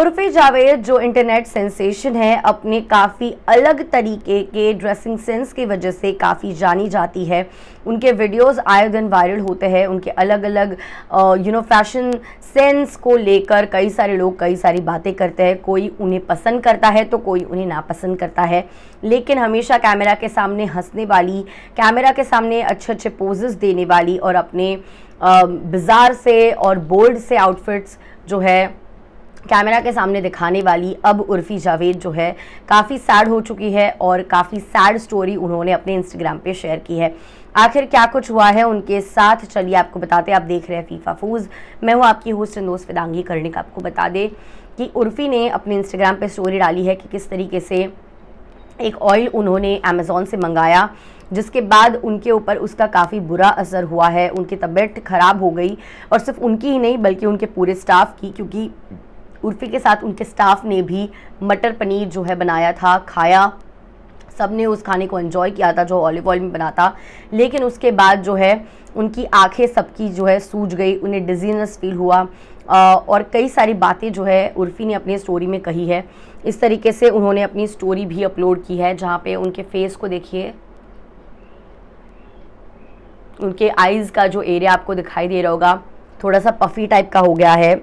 उर्फी जावेद जो internet sensation है अपने काफ़ी अलग तरीके के ड्रेसिंग सेंस की वजह से काफ़ी जानी जाती है उनके वीडियोस आए दिन वायरल होते हैं उनके अलग अलग यू नो फैशन सेंस को लेकर कई सारे लोग कई सारी बातें करते हैं कोई उन्हें पसंद करता है तो कोई उन्हें नापसंद करता है लेकिन हमेशा कैमरा के सामने हंसने वाली कैमरा के सामने अच्छे अच्छे पोजेस देने वाली और अपने बाजार से और बोल्ड से आउटफिट्स जो है कैमरा के सामने दिखाने वाली अब उर्फी जावेद जो है काफ़ी सैड हो चुकी है और काफ़ी सैड स्टोरी उन्होंने अपने इंस्टाग्राम पे शेयर की है आखिर क्या कुछ हुआ है उनके साथ चलिए आपको बताते आप देख रहे हैं फीफा फूज मैं हूँ आपकी होस्ट दोस्त फिदांगी करने का आपको बता दें कि उर्फी ने अपने इंस्टाग्राम पर स्टोरी डाली है कि किस तरीके से एक ऑयल उन्होंने अमेज़ोन से मंगाया जिसके बाद उनके ऊपर उसका काफ़ी बुरा असर हुआ है उनकी तबीयत ख़राब हो गई और सिर्फ उनकी ही नहीं बल्कि उनके पूरे स्टाफ की क्योंकि उर्फी के साथ उनके स्टाफ ने भी मटर पनीर जो है बनाया था खाया सब ने उस खाने को एंजॉय किया था जो ऑलिव ऑयल में बना था लेकिन उसके बाद जो है उनकी आंखें सबकी जो है सूज गई उन्हें डिजीनस फील हुआ आ, और कई सारी बातें जो है उर्फी ने अपनी स्टोरी में कही है इस तरीके से उन्होंने अपनी स्टोरी भी अपलोड की है जहाँ पे उनके फेस को देखिए उनके आइज़ का जो एरिया आपको दिखाई दे रहा होगा थोड़ा सा पफी टाइप का हो गया है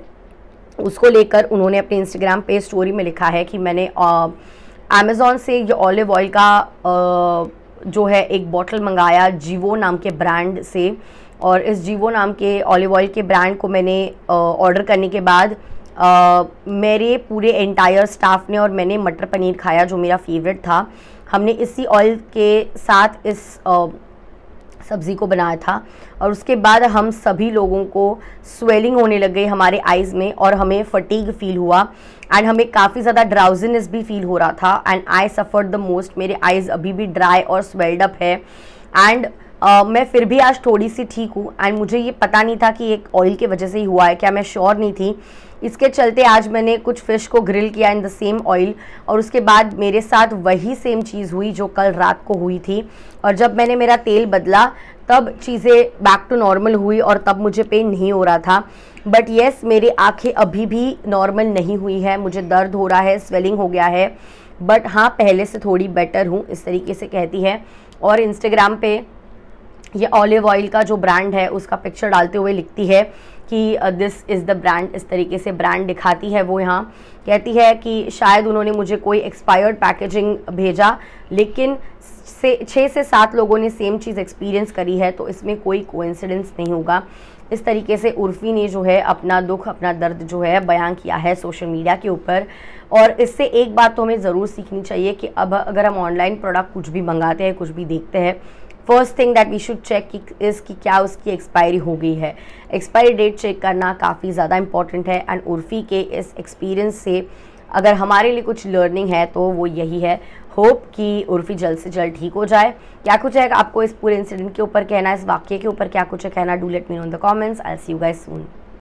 उसको लेकर उन्होंने अपने इंस्टाग्राम पे स्टोरी में लिखा है कि मैंने अमेज़ोन से ये ऑलिव ऑयल का आ, जो है एक बॉटल मंगाया जीवो नाम के ब्रांड से और इस जीवो नाम के ऑलिव ऑयल के ब्रांड को मैंने ऑर्डर करने के बाद आ, मेरे पूरे एंटायर स्टाफ ने और मैंने मटर पनीर खाया जो मेरा फेवरेट था हमने इसी ऑयल के साथ इस सब्ज़ी को बनाया था और उसके बाद हम सभी लोगों को स्वेलिंग होने लग गई हमारे आइज़ में और हमें फटीग फील हुआ एंड हमें काफ़ी ज़्यादा ड्राउजीनेस भी फील हो रहा था and I suffered the most मेरे आइज़ अभी भी ड्राई और स्वेल्ड अप है एंड Uh, मैं फिर भी आज थोड़ी सी ठीक हूँ एंड मुझे ये पता नहीं था कि एक ऑयल की वजह से ही हुआ है क्या मैं श्योर नहीं थी इसके चलते आज मैंने कुछ फ़िश को ग्रिल किया इन द सेम ऑयल और उसके बाद मेरे साथ वही सेम चीज़ हुई जो कल रात को हुई थी और जब मैंने मेरा तेल बदला तब चीज़ें बैक टू नॉर्मल हुई और तब मुझे पेन नहीं हो रहा था बट येस मेरी आँखें अभी भी नॉर्मल नहीं हुई है मुझे दर्द हो रहा है स्वेलिंग हो गया है बट हाँ पहले से थोड़ी बेटर हूँ इस तरीके से कहती है और इंस्टाग्राम पे ये ऑलिव ऑयल का जो ब्रांड है उसका पिक्चर डालते हुए लिखती है कि दिस इज़ द ब्रांड इस तरीके से ब्रांड दिखाती है वो यहाँ कहती है कि शायद उन्होंने मुझे कोई एक्सपायर्ड पैकेजिंग भेजा लेकिन से छः से सात लोगों ने सेम चीज़ एक्सपीरियंस करी है तो इसमें कोई कोइंसिडेंस नहीं होगा इस तरीके से उर्फी ने जो है अपना दुख अपना दर्द जो है बयां किया है सोशल मीडिया के ऊपर और इससे एक बात तो हमें ज़रूर सीखनी चाहिए कि अब अगर हम ऑनलाइन प्रोडक्ट कुछ भी मंगाते हैं कुछ भी देखते हैं first thing that we should check is कि क्या उसकी एक्सपायरी हो गई है एक्सपायरी डेट चेक करना काफ़ी ज़्यादा इंपॉर्टेंट है एंड उर्फी के इस एक्सपीरियंस से अगर हमारे लिए कुछ लर्निंग है तो वो यही है होप कि उर्फी जल्द से जल्द ठीक हो जाए क्या कुछ है आपको इस पूरे इंसिडेंट के ऊपर कहना है इस वाक्य के ऊपर क्या कुछ है कहना do let me on the comments I see you guys soon